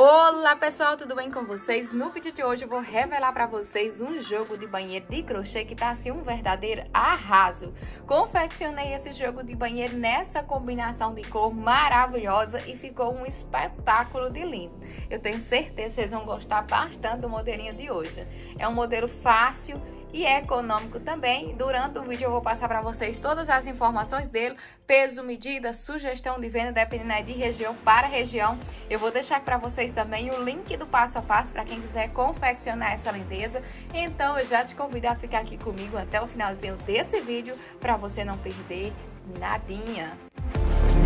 Olá pessoal, tudo bem com vocês? No vídeo de hoje eu vou revelar para vocês um jogo de banheiro de crochê que tá assim um verdadeiro arraso. Confeccionei esse jogo de banheiro nessa combinação de cor maravilhosa e ficou um espetáculo de lindo. Eu tenho certeza que vocês vão gostar bastante do modelinho de hoje. É um modelo fácil e econômico também. Durante o vídeo eu vou passar para vocês todas as informações dele, peso, medida, sugestão de venda, dependendo de região para região. Eu vou deixar para vocês também o link do passo a passo para quem quiser confeccionar essa lindeza. Então eu já te convido a ficar aqui comigo até o finalzinho desse vídeo para você não perder nadinha. Música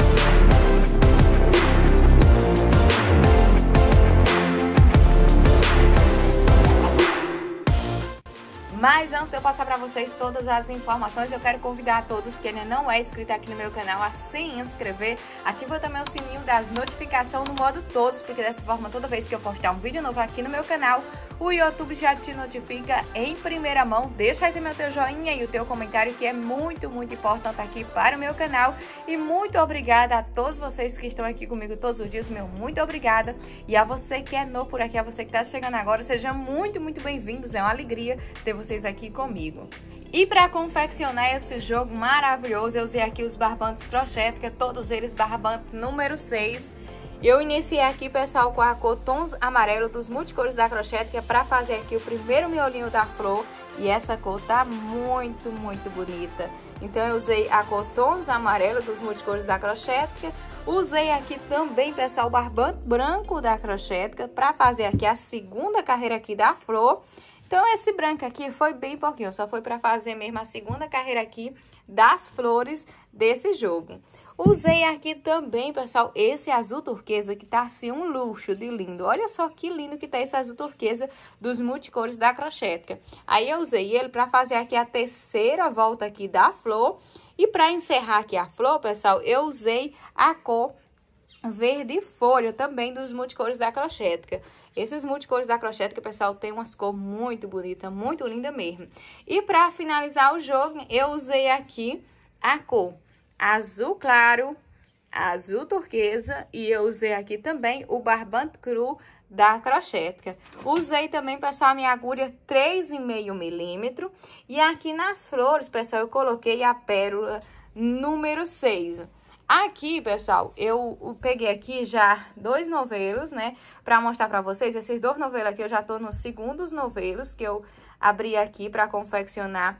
Mas antes de eu passar para vocês todas as informações, eu quero convidar a todos que ainda não é inscrito aqui no meu canal a se inscrever. Ativa também o sininho das notificações no modo todos, porque dessa forma toda vez que eu postar um vídeo novo aqui no meu canal, o YouTube já te notifica em primeira mão. Deixa aí também o teu joinha e o teu comentário que é muito, muito importante aqui para o meu canal. E muito obrigada a todos vocês que estão aqui comigo todos os dias, meu muito obrigada. E a você que é novo por aqui, a você que está chegando agora, sejam muito, muito bem-vindos. É uma alegria ter você vocês aqui comigo. E para confeccionar esse jogo maravilhoso, eu usei aqui os barbantes é todos eles barbante número 6. Eu iniciei aqui, pessoal, com a cor tons amarelo dos multicores da que é para fazer aqui o primeiro miolinho da flor. E essa cor tá muito, muito bonita. Então eu usei a cor tons amarelo dos multicores da crochetica. Usei aqui também, pessoal, o barbante branco da crochetica para fazer aqui a segunda carreira aqui da flor. Então, esse branco aqui foi bem pouquinho, só foi para fazer mesmo a segunda carreira aqui das flores desse jogo. Usei aqui também, pessoal, esse azul turquesa que tá assim um luxo de lindo. Olha só que lindo que tá esse azul turquesa dos multicores da Crochética. Aí eu usei ele para fazer aqui a terceira volta aqui da flor. E para encerrar aqui a flor, pessoal, eu usei a cor verde folha também dos multicores da crochética. Esses multicores da Crochete que o pessoal tem umas cores muito bonitas, muito linda mesmo. E pra finalizar o jogo, eu usei aqui a cor azul claro, azul turquesa e eu usei aqui também o barbante cru da Crochética. Usei também, pessoal, a minha agulha 3,5 milímetro e aqui nas flores, pessoal, eu coloquei a pérola número 6. Aqui, pessoal, eu peguei aqui já dois novelos, né? Pra mostrar pra vocês. Esses dois novelos aqui eu já tô nos segundos novelos que eu abri aqui pra confeccionar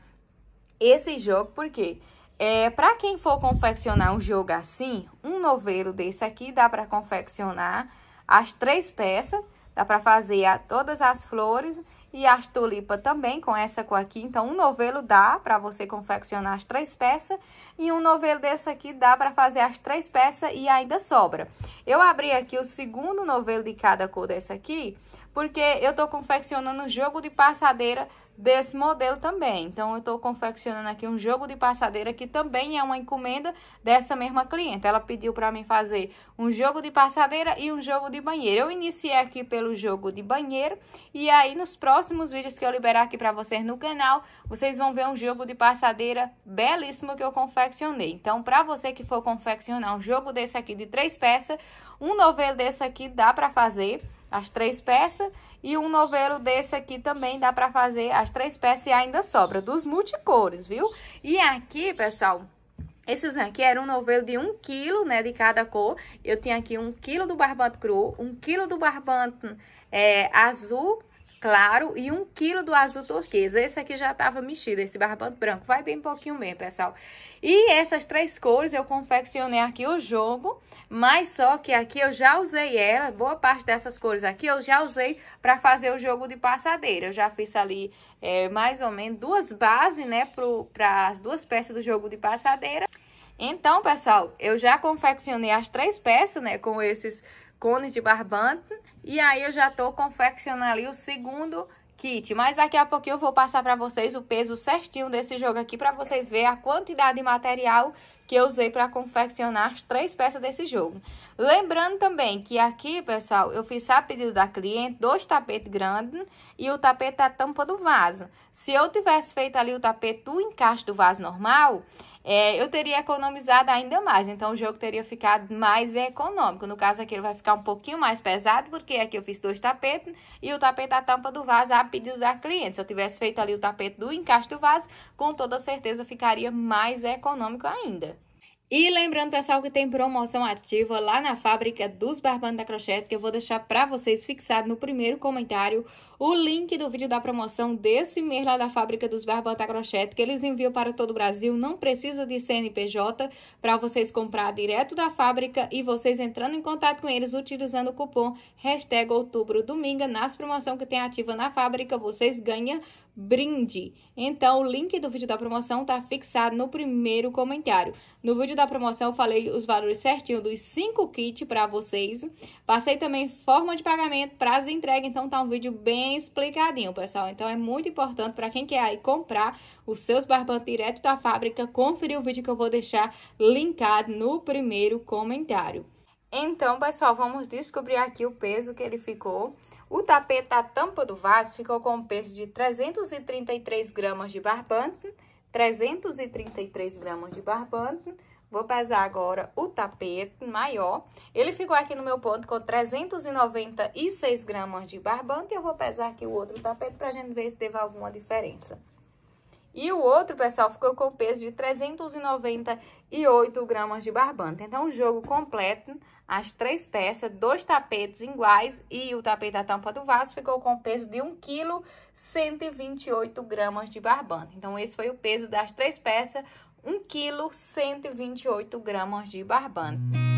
esse jogo. quê? É, pra quem for confeccionar um jogo assim, um novelo desse aqui dá pra confeccionar as três peças. Dá pra fazer a, todas as flores e as tulipas também, com essa cor aqui. Então, um novelo dá para você confeccionar as três peças e um novelo desse aqui dá para fazer as três peças e ainda sobra. Eu abri aqui o segundo novelo de cada cor dessa aqui, porque eu tô confeccionando um jogo de passadeira desse modelo também. Então, eu estou confeccionando aqui um jogo de passadeira que também é uma encomenda dessa mesma cliente. Ela pediu para mim fazer um jogo de passadeira e um jogo de banheiro. Eu iniciei aqui pelo jogo de banheiro e aí nos próximos vídeos que eu liberar aqui para vocês no canal, vocês vão ver um jogo de passadeira belíssimo que eu confeccionei. Então, para você que for confeccionar um jogo desse aqui de três peças, um novelo desse aqui dá para fazer as três peças e um novelo desse aqui também dá para fazer as três peças e ainda sobra, dos multicores, viu? E aqui, pessoal, esses aqui eram um novelo de 1 um quilo, né, de cada cor. Eu tinha aqui 1 um quilo do barbante cru, 1 um quilo do barbante é, azul, claro e um quilo do azul turquesa. Esse aqui já estava mexido, esse barbante branco. Vai bem pouquinho mesmo, pessoal. E essas três cores eu confeccionei aqui o jogo, mas só que aqui eu já usei ela, boa parte dessas cores aqui eu já usei para fazer o jogo de passadeira. Eu já fiz ali é, mais ou menos duas bases, né, para as duas peças do jogo de passadeira. Então, pessoal, eu já confeccionei as três peças, né, com esses cones de barbante. E aí eu já tô confeccionando ali o segundo kit. Mas daqui a pouquinho eu vou passar para vocês o peso certinho desse jogo aqui para vocês verem a quantidade de material que eu usei para confeccionar as três peças desse jogo. Lembrando também que aqui, pessoal, eu fiz a pedido da cliente dois tapetes grandes e o tapete da tampa do vaso. Se eu tivesse feito ali o tapete do encaixe do vaso normal, é, eu teria economizado ainda mais. Então, o jogo teria ficado mais econômico. No caso aqui, ele vai ficar um pouquinho mais pesado, porque aqui eu fiz dois tapetes e o tapete da tampa do vaso a pedido da cliente. Se eu tivesse feito ali o tapete do encaixe do vaso, com toda certeza ficaria mais econômico ainda. E lembrando, pessoal, que tem promoção ativa lá na fábrica dos barbantes da Crochete, que eu vou deixar para vocês fixado no primeiro comentário o link do vídeo da promoção desse mês lá da fábrica dos barbantes da Crochete, que eles enviam para todo o Brasil, não precisa de CNPJ, para vocês comprar direto da fábrica e vocês entrando em contato com eles utilizando o cupom hashtag outubro nas promoção que tem ativa na fábrica, vocês ganham brinde. Então, o link do vídeo da promoção tá fixado no primeiro comentário. No vídeo da da promoção, eu falei os valores certinho dos cinco kits para vocês. Passei também forma de pagamento, prazo de entrega, então tá um vídeo bem explicadinho, pessoal. Então é muito importante para quem quer aí comprar os seus barbantes direto da fábrica, conferir o vídeo que eu vou deixar linkado no primeiro comentário. Então, pessoal, vamos descobrir aqui o peso que ele ficou. O tapete da tampa do vaso ficou com um peso de 333 gramas de barbante, 333 gramas de barbante, Vou pesar agora o tapete maior. Ele ficou aqui no meu ponto com 396 gramas de barbante. E eu vou pesar aqui o outro tapete para a gente ver se teve alguma diferença. E o outro, pessoal, ficou com o peso de 398 gramas de barbante. Então, o jogo completo, as três peças, dois tapetes iguais e o tapete da tampa do vaso ficou com o peso de 1 kg 128 gramas de barbante. Então, esse foi o peso das três peças 1,128 kg gramas de barbante.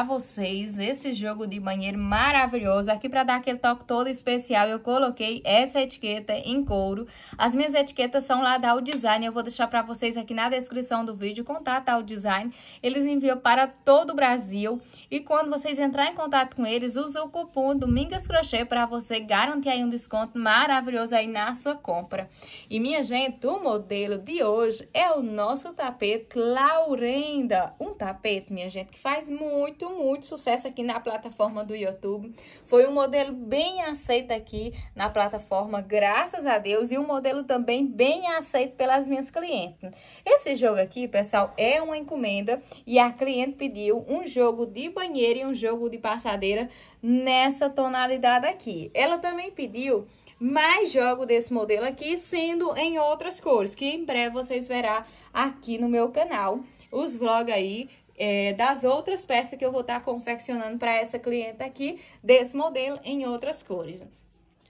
para vocês esse jogo de banheiro maravilhoso. Aqui para dar aquele toque todo especial, eu coloquei essa etiqueta em couro. As minhas etiquetas são lá da o Design, eu vou deixar para vocês aqui na descrição do vídeo, contato o Design. Eles enviam para todo o Brasil e quando vocês entrarem em contato com eles, usa o cupom Domingas Crochê para você garantir aí um desconto maravilhoso aí na sua compra. E minha gente, o modelo de hoje é o nosso tapete Laurenda, um tapete, minha gente, que faz muito muito sucesso aqui na plataforma do YouTube. Foi um modelo bem aceito aqui na plataforma, graças a Deus, e um modelo também bem aceito pelas minhas clientes. Esse jogo aqui, pessoal, é uma encomenda e a cliente pediu um jogo de banheiro e um jogo de passadeira nessa tonalidade aqui. Ela também pediu mais jogo desse modelo aqui, sendo em outras cores, que em breve vocês verá aqui no meu canal os vlogs aí é, das outras peças que eu vou estar tá confeccionando para essa cliente aqui, desse modelo em outras cores.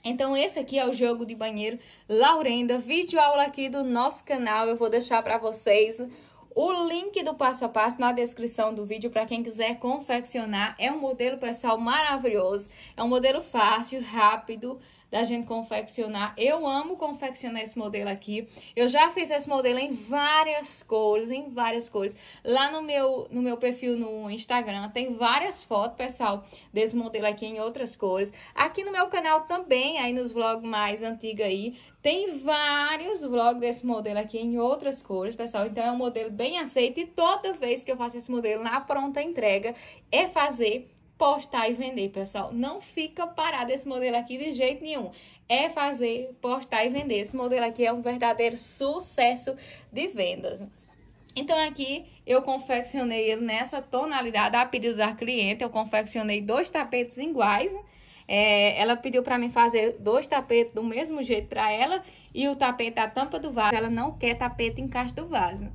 Então, esse aqui é o jogo de banheiro Laurenda, vídeo aula aqui do nosso canal. Eu vou deixar para vocês o link do passo a passo na descrição do vídeo para quem quiser confeccionar. É um modelo, pessoal, maravilhoso. É um modelo fácil, rápido da gente confeccionar. Eu amo confeccionar esse modelo aqui. Eu já fiz esse modelo em várias cores, em várias cores. Lá no meu, no meu perfil no Instagram tem várias fotos, pessoal, desse modelo aqui em outras cores. Aqui no meu canal também, aí nos vlogs mais antigos aí, tem vários vlogs desse modelo aqui em outras cores, pessoal. Então, é um modelo bem aceito e toda vez que eu faço esse modelo na pronta entrega, é fazer postar e vender, pessoal. Não fica parado esse modelo aqui de jeito nenhum. É fazer, postar e vender. Esse modelo aqui é um verdadeiro sucesso de vendas. Então aqui eu confeccionei ele nessa tonalidade a pedido da cliente. Eu confeccionei dois tapetes iguais. É, ela pediu para mim fazer dois tapetes do mesmo jeito para ela e o tapete da tampa do vaso. Ela não quer tapete em caixa do vaso.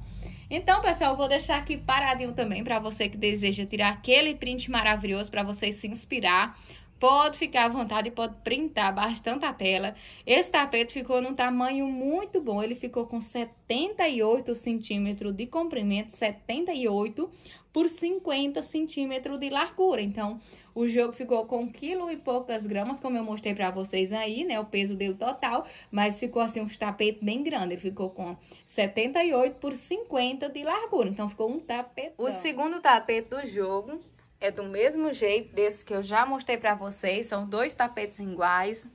Então, pessoal, vou deixar aqui paradinho também para você que deseja tirar aquele print maravilhoso para você se inspirar. Pode ficar à vontade e pode printar bastante a tela. Esse tapete ficou num tamanho muito bom. Ele ficou com 78 centímetros de comprimento, 78 por 50 centímetros de largura. Então, o jogo ficou com um quilo e poucas gramas, como eu mostrei para vocês aí, né? O peso dele total, mas ficou assim um tapete bem grande. Ele ficou com 78 por 50 de largura. Então, ficou um tapete. O segundo tapete do jogo é do mesmo jeito desse que eu já mostrei para vocês. São dois tapetes iguais.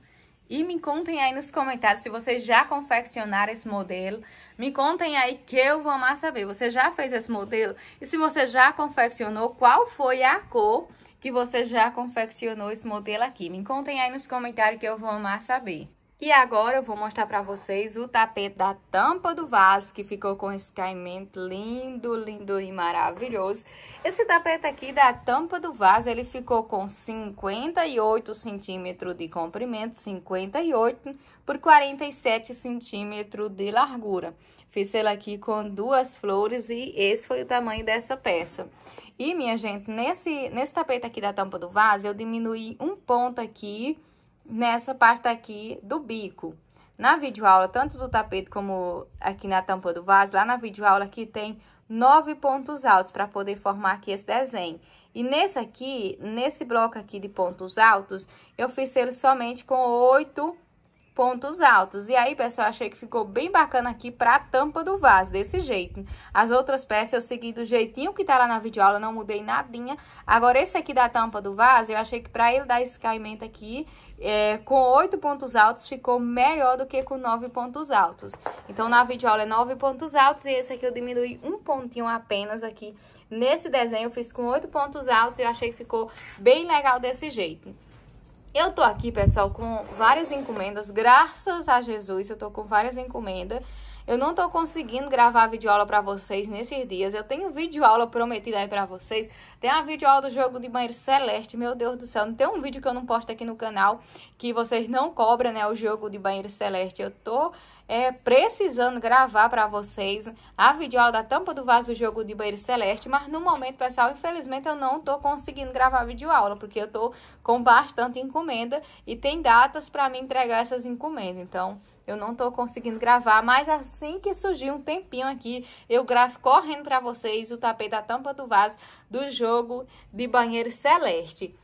E me contem aí nos comentários se vocês já confeccionaram esse modelo. Me contem aí que eu vou amar saber. Você já fez esse modelo? E se você já confeccionou, qual foi a cor que você já confeccionou esse modelo aqui? Me contem aí nos comentários que eu vou amar saber. E agora eu vou mostrar pra vocês o tapete da tampa do vaso, que ficou com esse caimento lindo, lindo e maravilhoso. Esse tapete aqui da tampa do vaso, ele ficou com 58 centímetros de comprimento, 58 por 47 centímetros de largura. Fiz ele aqui com duas flores e esse foi o tamanho dessa peça. E, minha gente, nesse, nesse tapete aqui da tampa do vaso, eu diminuí um ponto aqui nessa parte aqui do bico. Na videoaula, tanto do tapete como aqui na tampa do vaso, lá na videoaula aqui tem nove pontos altos para poder formar aqui esse desenho. E nesse aqui, nesse bloco aqui de pontos altos, eu fiz ele somente com oito pontos altos. E aí, pessoal, achei que ficou bem bacana aqui para a tampa do vaso, desse jeito. As outras peças eu segui do jeitinho que tá lá na videoaula, não mudei nadinha. Agora, esse aqui da tampa do vaso, eu achei que para ele dar esse caimento aqui, é, com oito pontos altos, ficou melhor do que com nove pontos altos. Então, na videoaula é nove pontos altos e esse aqui eu diminui um pontinho apenas aqui. Nesse desenho eu fiz com oito pontos altos e achei que ficou bem legal desse jeito. Eu tô aqui, pessoal, com várias encomendas. Graças a Jesus, eu tô com várias encomendas. Eu não tô conseguindo gravar videoaula para vocês nesses dias. Eu tenho videoaula prometida aí para vocês. Tem a videoaula do jogo de banheiro celeste. Meu Deus do céu, não tem um vídeo que eu não posto aqui no canal que vocês não cobram, né, o jogo de banheiro celeste. Eu tô é, precisando gravar para vocês a videoaula da tampa do vaso do jogo de banheiro celeste, mas no momento, pessoal, infelizmente eu não tô conseguindo gravar videoaula, porque eu tô com bastante encomenda e tem datas para me entregar essas encomendas. Então, eu não tô conseguindo gravar, mas assim que surgir um tempinho aqui, eu gravo correndo para vocês o tapete da tampa do vaso do jogo de banheiro celeste.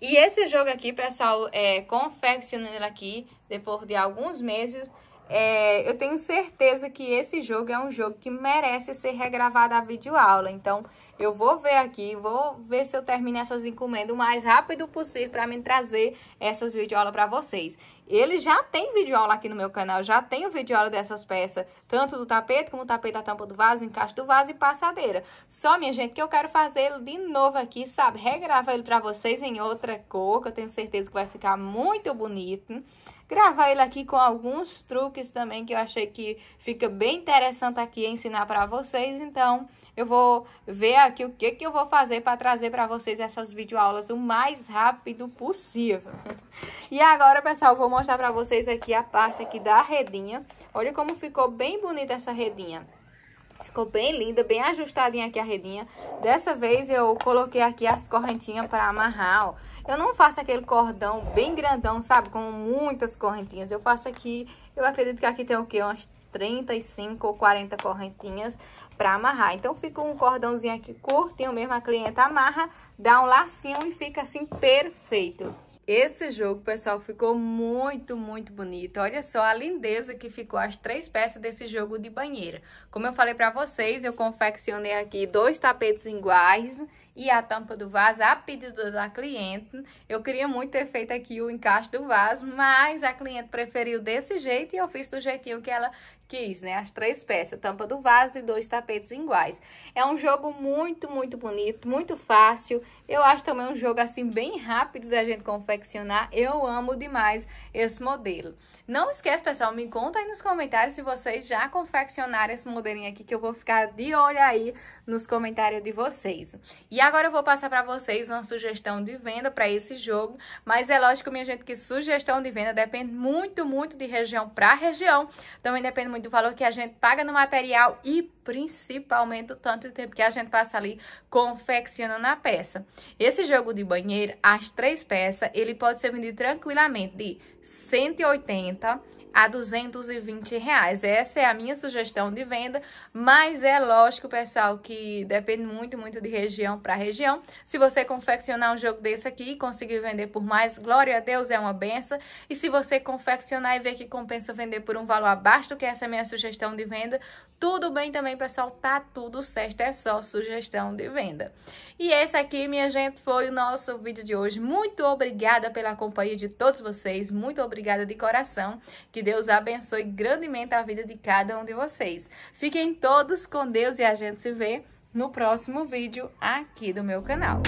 E esse jogo aqui, pessoal, é, confeccionando ele aqui, depois de alguns meses, é, eu tenho certeza que esse jogo é um jogo que merece ser regravado a videoaula. Então, eu vou ver aqui, vou ver se eu termino essas encomendas o mais rápido possível para me trazer essas videoaulas para vocês. Ele já tem vídeo aula aqui no meu canal, já tem o vídeo aula dessas peças, tanto do tapete como do tapete da tampa do vaso, encaixe do vaso e passadeira. Só, minha gente, que eu quero fazê-lo de novo aqui, sabe? Regravar ele pra vocês em outra cor, que eu tenho certeza que vai ficar muito bonito. Gravar ele aqui com alguns truques também, que eu achei que fica bem interessante aqui ensinar pra vocês, então... Eu vou ver aqui o que, que eu vou fazer para trazer para vocês essas videoaulas o mais rápido possível. E agora, pessoal, vou mostrar para vocês aqui a pasta aqui da redinha. Olha como ficou bem bonita essa redinha. Ficou bem linda, bem ajustadinha aqui a redinha. Dessa vez eu coloquei aqui as correntinhas para amarrar, ó. Eu não faço aquele cordão bem grandão, sabe? Com muitas correntinhas. Eu faço aqui, eu acredito que aqui tem o quê? Umas 35 ou 40 correntinhas para amarrar. Então, fica um cordãozinho aqui curtinho mesmo, a cliente amarra, dá um lacinho e fica assim perfeito. Esse jogo, pessoal, ficou muito, muito bonito. Olha só a lindeza que ficou as três peças desse jogo de banheira. Como eu falei pra vocês, eu confeccionei aqui dois tapetes iguais e a tampa do vaso a pedido da cliente. Eu queria muito ter feito aqui o encaixe do vaso, mas a cliente preferiu desse jeito e eu fiz do jeitinho que ela quis, né? As três peças, tampa do vaso e dois tapetes iguais. É um jogo muito, muito bonito, muito fácil eu acho também um jogo assim bem rápido da gente confeccionar. Eu amo demais esse modelo. Não esquece, pessoal, me conta aí nos comentários se vocês já confeccionaram esse modelinho aqui, que eu vou ficar de olho aí nos comentários de vocês. E agora eu vou passar para vocês uma sugestão de venda para esse jogo, mas é lógico, minha gente, que sugestão de venda depende muito, muito de região para região. Também depende muito do valor que a gente paga no material e principalmente o tanto de tempo que a gente passa ali confeccionando a peça. Esse jogo de banheiro, as três peças, ele pode ser vendido tranquilamente de 180 a 220 reais. Essa é a minha sugestão de venda, mas é lógico, pessoal, que depende muito, muito de região para região. Se você confeccionar um jogo desse aqui e conseguir vender por mais, glória a Deus, é uma benção. E se você confeccionar e ver que compensa vender por um valor abaixo do que essa é minha sugestão de venda, tudo bem também, pessoal, tá tudo certo, é só sugestão de venda. E esse aqui, minha gente, foi o nosso vídeo de hoje. Muito obrigada pela companhia de todos vocês, muito obrigada de coração. Que Deus abençoe grandemente a vida de cada um de vocês. Fiquem todos com Deus e a gente se vê no próximo vídeo aqui do meu canal.